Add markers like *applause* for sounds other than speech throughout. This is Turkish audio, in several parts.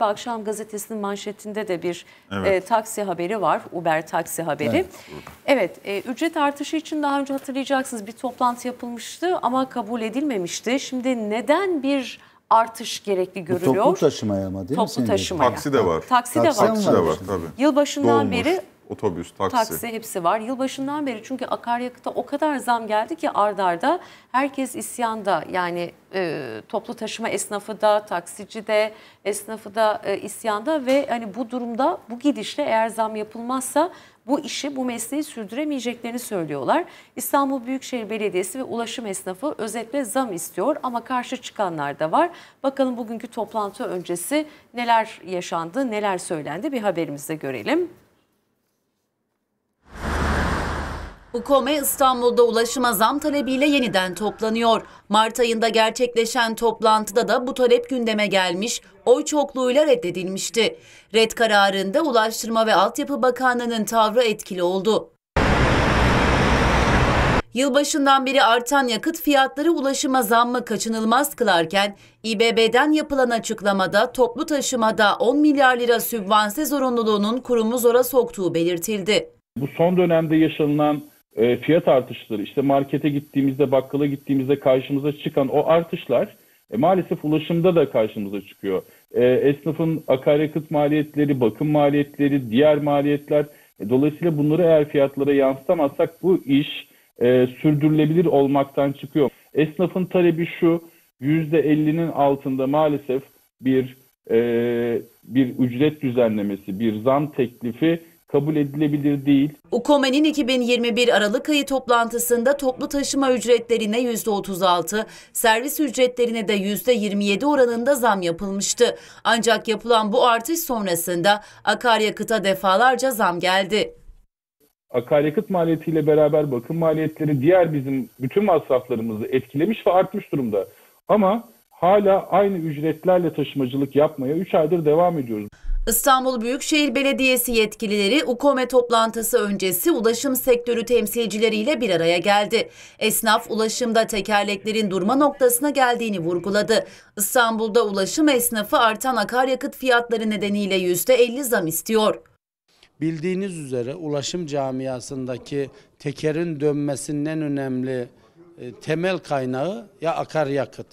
Galiba akşam gazetesinin manşetinde de bir evet. e, taksi haberi var. Uber taksi haberi. Evet, evet e, ücret artışı için daha önce hatırlayacaksınız bir toplantı yapılmıştı ama kabul edilmemişti. Şimdi neden bir artış gerekli görülüyor. Bu toplu taşımaya mı değil toplu mi? Toplu taşımaya. Taksi de var. Taksi, taksi de var. Taksi de var tabii. Yılbaşından Dolmuş. beri otobüs, taksi. Taksi hepsi var. Yılbaşından beri çünkü akaryakıta o kadar zam geldi ki ardarda herkes isyanda. Yani e, toplu taşıma esnafı da, taksici de, esnafı da e, isyanda ve hani bu durumda bu gidişle eğer zam yapılmazsa bu işi, bu mesleği sürdüremeyeceklerini söylüyorlar. İstanbul Büyükşehir Belediyesi ve ulaşım esnafı özetle zam istiyor ama karşı çıkanlar da var. Bakalım bugünkü toplantı öncesi neler yaşandı, neler söylendi bir haberimizde görelim. UKOME İstanbul'da ulaşıma zam talebiyle yeniden toplanıyor. Mart ayında gerçekleşen toplantıda da bu talep gündeme gelmiş, oy çokluğuyla reddedilmişti. Red kararında Ulaştırma ve Altyapı Bakanlığı'nın tavrı etkili oldu. Yılbaşından beri artan yakıt fiyatları ulaşıma zammı kaçınılmaz kılarken İBB'den yapılan açıklamada toplu taşımada 10 milyar lira sübvanse zorunluluğunun kurumu zora soktuğu belirtildi. Bu son dönemde yaşanılan e, fiyat artışları, işte markete gittiğimizde, bakkala gittiğimizde karşımıza çıkan o artışlar e, maalesef ulaşımda da karşımıza çıkıyor. E, esnafın akaryakıt maliyetleri, bakım maliyetleri, diğer maliyetler. E, dolayısıyla bunları eğer fiyatlara yansıtamazsak bu iş e, sürdürülebilir olmaktan çıkıyor. Esnafın talebi şu, %50'nin altında maalesef bir e, bir ücret düzenlemesi, bir zam teklifi kabul edilebilir değil. UKOME'nin 2021 Aralık ayı toplantısında toplu taşıma ücretlerine %36, servis ücretlerine de %27 oranında zam yapılmıştı. Ancak yapılan bu artış sonrasında akaryakıta defalarca zam geldi. Akaryakıt maliyetiyle beraber bakım maliyetleri diğer bizim bütün masraflarımızı etkilemiş ve artmış durumda. Ama hala aynı ücretlerle taşımacılık yapmaya 3 aydır devam ediyoruz. İstanbul Büyükşehir Belediyesi yetkilileri UKOME toplantısı öncesi ulaşım sektörü temsilcileriyle bir araya geldi. Esnaf ulaşımda tekerleklerin durma noktasına geldiğini vurguladı. İstanbul'da ulaşım esnafı artan akaryakıt fiyatları nedeniyle %50 zam istiyor. Bildiğiniz üzere ulaşım camiasındaki tekerin dönmesinin en önemli e, temel kaynağı ya akaryakıt.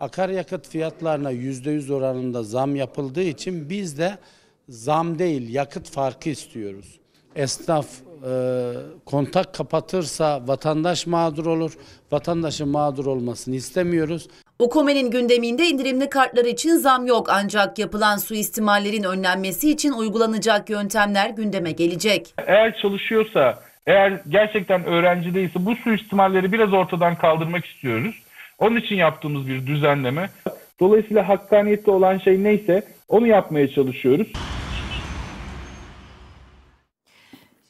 Akaryakıt fiyatlarına %100 oranında zam yapıldığı için biz de zam değil yakıt farkı istiyoruz. Esnaf e, kontak kapatırsa vatandaş mağdur olur. Vatandaşın mağdur olmasını istemiyoruz. Okome'nin gündeminde indirimli kartlar için zam yok ancak yapılan suistimallerin önlenmesi için uygulanacak yöntemler gündeme gelecek. Eğer çalışıyorsa, eğer gerçekten öğrenci değilse bu suistimalleri biraz ortadan kaldırmak istiyoruz. Onun için yaptığımız bir düzenleme. Dolayısıyla hakkaniyette olan şey neyse onu yapmaya çalışıyoruz.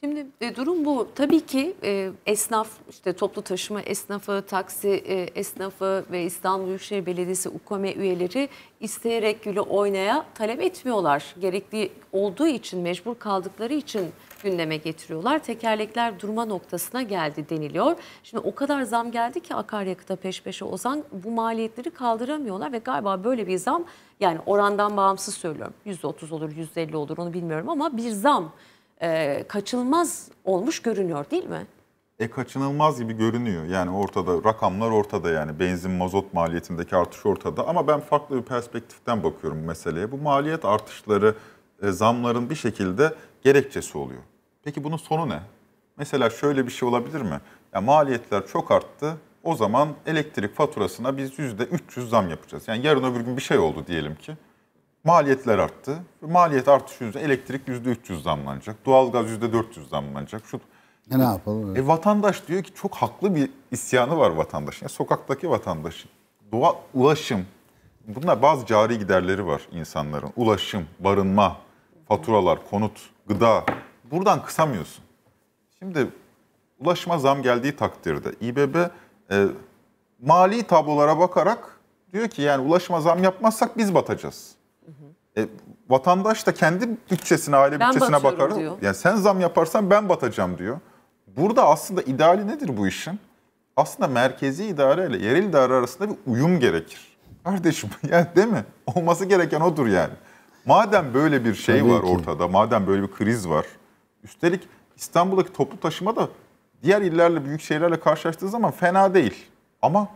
Şimdi e, durum bu. Tabii ki e, esnaf, işte toplu taşıma esnafı, taksi e, esnafı ve İstanbul Büyükşehir Belediyesi UKOME üyeleri isteyerek gülü oynaya talep etmiyorlar. Gerekli olduğu için, mecbur kaldıkları için gündeme getiriyorlar. Tekerlekler durma noktasına geldi deniliyor. Şimdi o kadar zam geldi ki akaryakıta peş peşe ozan bu maliyetleri kaldıramıyorlar ve galiba böyle bir zam yani orandan bağımsız söylüyorum. %30 olur, %50 olur onu bilmiyorum ama bir zam e, kaçınılmaz olmuş görünüyor değil mi? E kaçınılmaz gibi görünüyor. Yani ortada rakamlar ortada yani benzin mazot maliyetindeki artış ortada ama ben farklı bir perspektiften bakıyorum meseleye. Bu maliyet artışları e, zamların bir şekilde gerekçesi oluyor. Peki bunun sonu ne? Mesela şöyle bir şey olabilir mi? Ya maliyetler çok arttı. O zaman elektrik faturasına biz yüzde %300 zam yapacağız. Yani yarın öbür gün bir şey oldu diyelim ki. Maliyetler arttı. Maliyet artışı yüzünden elektrik yüzde %300 zamlanacak. Doğalgaz %400 zamlanacak. Şu e ne yapalım? E, vatandaş diyor ki çok haklı bir isyanı var vatandaşın. Yani sokaktaki vatandaşın. Doğa, ulaşım. Bunlar bazı cari giderleri var insanların. Ulaşım, barınma, faturalar, konut, gıda, buradan kısamıyorsun. Şimdi ulaşma zam geldiği takdirde İBB e, mali tablolara bakarak diyor ki yani ulaşma zam yapmazsak biz batacağız. E, vatandaş da kendi bütçesine, aile ben bütçesine bakar. Diyor. Yani sen zam yaparsan ben batacağım diyor. Burada aslında ideali nedir bu işin? Aslında merkezi idare ile yerel idare arasında bir uyum gerekir. Kardeşim *laughs* yani değil mi? Olması gereken odur yani. Madem böyle bir şey Tabii var ki. ortada, madem böyle bir kriz var, Üstelik İstanbul'daki toplu taşıma da diğer illerle, büyük şehirlerle karşılaştığı zaman fena değil. Ama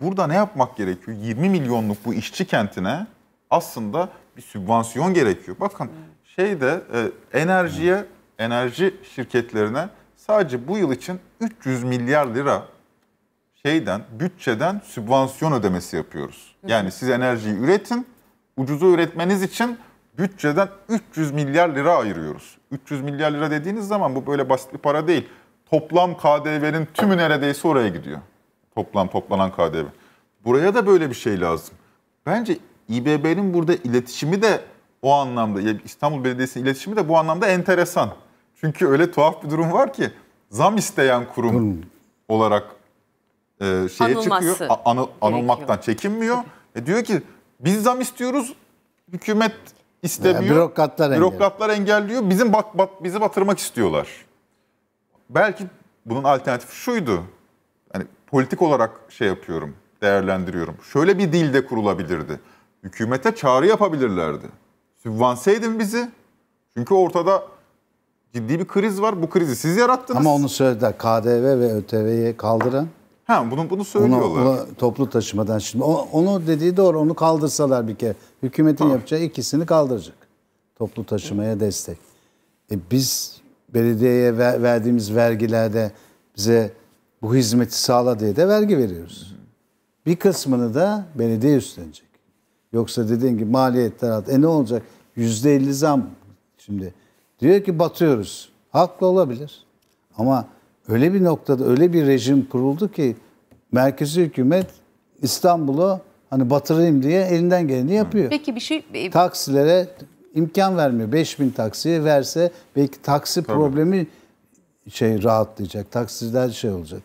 burada ne yapmak gerekiyor? 20 milyonluk bu işçi kentine aslında bir sübvansiyon gerekiyor. Bakın şeyde e, enerjiye, enerji şirketlerine sadece bu yıl için 300 milyar lira şeyden, bütçeden sübvansiyon ödemesi yapıyoruz. Yani siz enerjiyi üretin, ucuzu üretmeniz için bütçeden 300 milyar lira ayırıyoruz. 300 milyar lira dediğiniz zaman bu böyle basit bir para değil. Toplam KDV'nin tümü neredeyse oraya gidiyor. Toplam toplanan KDV. Buraya da böyle bir şey lazım. Bence İBB'nin burada iletişimi de o anlamda, İstanbul Belediyesi'nin iletişimi de bu anlamda enteresan. Çünkü öyle tuhaf bir durum var ki zam isteyen kurum Kurum. olarak e, şeye Anılması çıkıyor. anı- anılmaktan gerekiyor. çekinmiyor. E, diyor ki biz zam istiyoruz. Hükümet istemiyor. Yani bürokratlar, bürokratlar engelliyor. Bizim bat, bat, bizi batırmak istiyorlar. Belki bunun alternatifi şuydu. Hani politik olarak şey yapıyorum, değerlendiriyorum. Şöyle bir dilde kurulabilirdi. Hükümete çağrı yapabilirlerdi. Sübvanseydin bizi. Çünkü ortada ciddi bir kriz var. Bu krizi siz yarattınız. Ama onu söyledi. KDV ve ÖTV'yi kaldırın. Ha bunu bunu söylüyorlar. Ona, ona toplu taşımadan şimdi o, onu dediği doğru onu kaldırsalar bir kere hükümetin ha. yapacağı ikisini kaldıracak. Toplu taşımaya Hı. destek. E biz belediyeye ver, verdiğimiz vergilerde bize bu hizmeti sağla diye de vergi veriyoruz. Hı. Bir kısmını da belediye üstlenecek. Yoksa dediğin gibi maliyetler at. E ne olacak? %50 zam şimdi. Diyor ki batıyoruz. Haklı olabilir. Ama öyle bir noktada öyle bir rejim kuruldu ki merkezi hükümet İstanbul'u hani batırayım diye elinden geleni yapıyor. Peki bir şey e, taksilere imkan vermiyor. 5000 taksiye verse belki taksi Tabii. problemi şey rahatlayacak. Taksiciler şey olacak.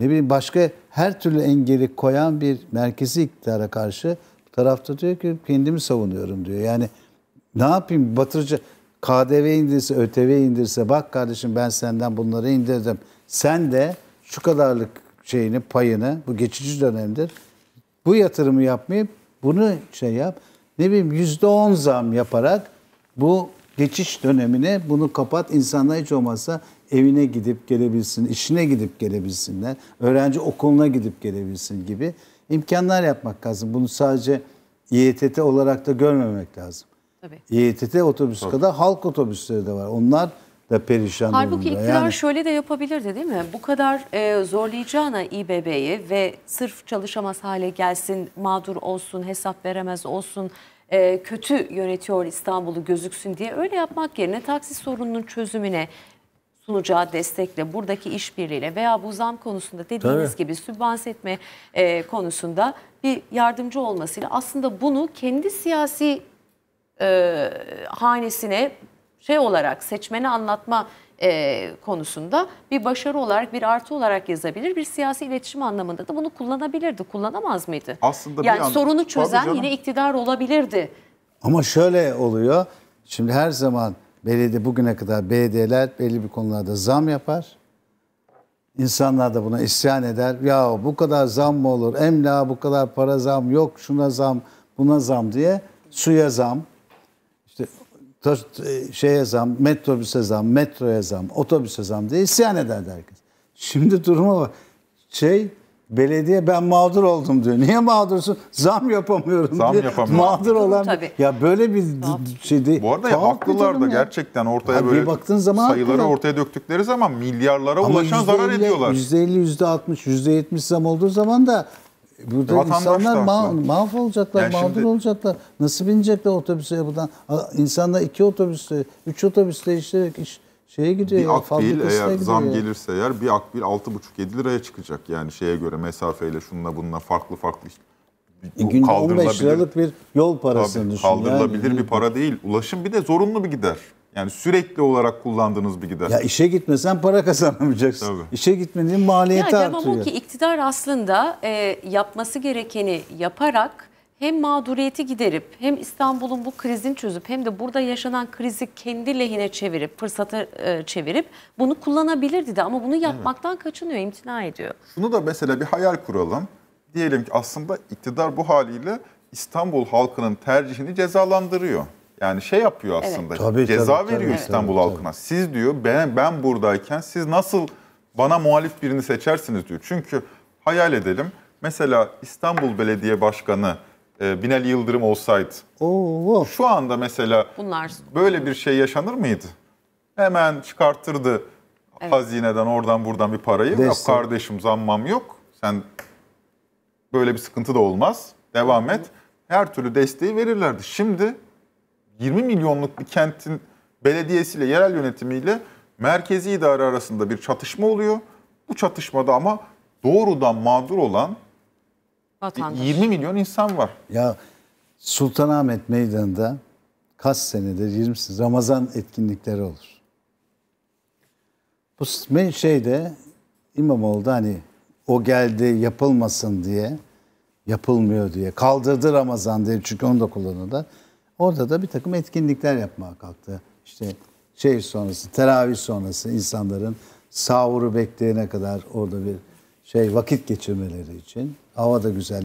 Ne bileyim başka her türlü engeli koyan bir merkezi iktidara karşı tarafta diyor ki kendimi savunuyorum diyor. Yani ne yapayım batırıcı KDV indirse, ÖTV indirse bak kardeşim ben senden bunları indirdim. Sen de şu kadarlık şeyini, payını bu geçici dönemdir. Bu yatırımı yapmayıp bunu şey yap. Ne bileyim yüzde on zam yaparak bu geçiş dönemini bunu kapat. İnsanlar hiç olmazsa evine gidip gelebilsin, işine gidip gelebilsinler. Öğrenci okuluna gidip gelebilsin gibi imkanlar yapmak lazım. Bunu sadece İETT olarak da görmemek lazım. YTT İETT otobüsü Tabii. kadar halk otobüsleri de var. Onlar da perişan Halbuki durumda. Halbuki iktidar yani, şöyle de yapabilirdi değil mi? Bu kadar e, zorlayacağına İBB'yi ve sırf çalışamaz hale gelsin, mağdur olsun, hesap veremez olsun, e, kötü yönetiyor İstanbul'u gözüksün diye öyle yapmak yerine taksi sorununun çözümüne sunacağı destekle, buradaki işbirliğiyle veya bu zam konusunda dediğiniz Tabii. gibi sübvanse etme e, konusunda bir yardımcı olmasıyla aslında bunu kendi siyasi e, hanesine şey olarak seçmeni anlatma e, konusunda bir başarı olarak bir artı olarak yazabilir. Bir siyasi iletişim anlamında da bunu kullanabilirdi. Kullanamaz mıydı? Aslında yani bir an... sorunu çözen yine iktidar olabilirdi. Ama şöyle oluyor. Şimdi her zaman belediye bugüne kadar belediyeler belli bir konularda zam yapar. İnsanlar da buna isyan eder. Ya bu kadar zam mı olur? Emla bu kadar para zam yok, şuna zam, buna zam diye. Suya zam, işte e, şeye zam, metrobüse zam, metroya zam, otobüse zam diye isyan ederdi herkes. Şimdi duruma bak. Şey belediye ben mağdur oldum diyor. Niye mağdursun? Zam yapamıyorum Zam diye. yapamıyorum. Mağdur olan Tabii. ya böyle bir tamam. şey değil. Bu arada ya, haklılar da ya. gerçekten ortaya ha, böyle baktığın zaman sayıları haklılar. ortaya döktükleri zaman milyarlara Ama ulaşan %50, zarar ediyorlar. %50, %60, %70 zam olduğu zaman da Burada Vatandaş insanlar ma mahvolacaklar, yani mağdur şimdi... olacaklar. Nasıl binecekler otobüse buradan? İnsanlar iki otobüste, üç otobüste işleyerek iş şeye gidiyor. Bir akbil eğer zam ya. gelirse eğer bir akbil 6,5-7 liraya çıkacak. Yani şeye göre mesafeyle şununla bununla farklı farklı işte e, günde 15 liralık bir yol parasını Tabii, düşün. Kaldırılabilir yani. bir para değil. Ulaşım bir de zorunlu bir gider. Yani sürekli olarak kullandığınız bir gider. Ya işe gitmesen para kazanamayacaksın. Tabii. İşe gitmediğin maliyeti ya, artıyor. Ama ki iktidar aslında e, yapması gerekeni yaparak hem mağduriyeti giderip hem İstanbul'un bu krizini çözüp hem de burada yaşanan krizi kendi lehine çevirip fırsatı e, çevirip bunu kullanabilirdi de ama bunu yapmaktan evet. kaçınıyor, imtina ediyor. Şunu da mesela bir hayal kuralım. Diyelim ki aslında iktidar bu haliyle İstanbul halkının tercihini cezalandırıyor. Yani şey yapıyor aslında. Evet. Tabii, ceza tabii, veriyor tabii, İstanbul tabii, halkına. Tabii. Siz diyor ben ben buradayken siz nasıl bana muhalif birini seçersiniz diyor. Çünkü hayal edelim. Mesela İstanbul Belediye Başkanı e, Binali Yıldırım olsaydı. Oo. Şu anda mesela Bunlar... böyle bir şey yaşanır mıydı? Hemen çıkartırdı evet. hazineden oradan buradan bir parayı. Ya kardeşim zammam yok. Sen böyle bir sıkıntı da olmaz. Devam et. Her türlü desteği verirlerdi. Şimdi 20 milyonluk bir kentin belediyesiyle, yerel yönetimiyle merkezi idare arasında bir çatışma oluyor. Bu çatışmada ama doğrudan mağdur olan Vatandaş. 20 milyon insan var. Ya Sultanahmet Meydanı'nda kaç senedir 20 Ramazan etkinlikleri olur. Bu şeyde İmamoğlu'da hani o geldi yapılmasın diye yapılmıyor diye kaldırdı Ramazan diye çünkü onu da kullanıyorlar. Orada da bir takım etkinlikler yapmaya kalktı. İşte şey sonrası, teravih sonrası insanların sahuru bekleyene kadar orada bir şey vakit geçirmeleri için. Hava da güzel.